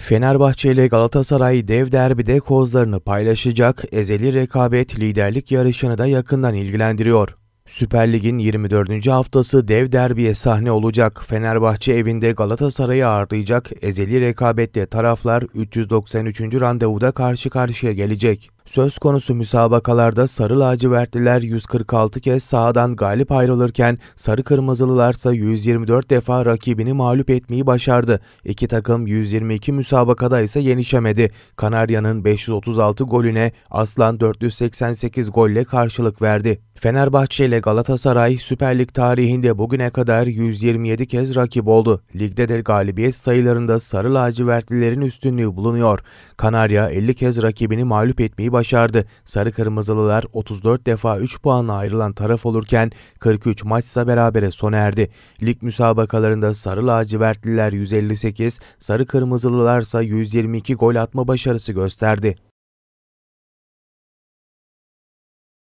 Fenerbahçe ile Galatasaray dev derbide kozlarını paylaşacak ezeli rekabet liderlik yarışını da yakından ilgilendiriyor. Süper Lig'in 24. haftası dev derbiye sahne olacak. Fenerbahçe evinde Galatasaray'ı ağırlayacak. Ezeli rekabette taraflar 393. randevuda karşı karşıya gelecek. Söz konusu müsabakalarda sarı lacivertliler 146 kez sahadan galip ayrılırken sarı kırmızılılarsa 124 defa rakibini mağlup etmeyi başardı. İki takım 122 müsabakada ise yenişemedi. Kanarya'nın 536 golüne Aslan 488 golle karşılık verdi. Fenerbahçe ile Galatasaray Süper Lig tarihinde bugüne kadar 127 kez rakip oldu. Ligde de galibiyet sayılarında sarı lacivertlilerin üstünlüğü bulunuyor. Kanarya 50 kez rakibini mağlup etmeyi başardı başardı. Sarı Kırmızılılar 34 defa 3 puanla ayrılan taraf olurken 43 maçsa berabere sona erdi. Lig müsabakalarında Sarı Lacivertliler 158, Sarı Kırmızılılarsa 122 gol atma başarısı gösterdi.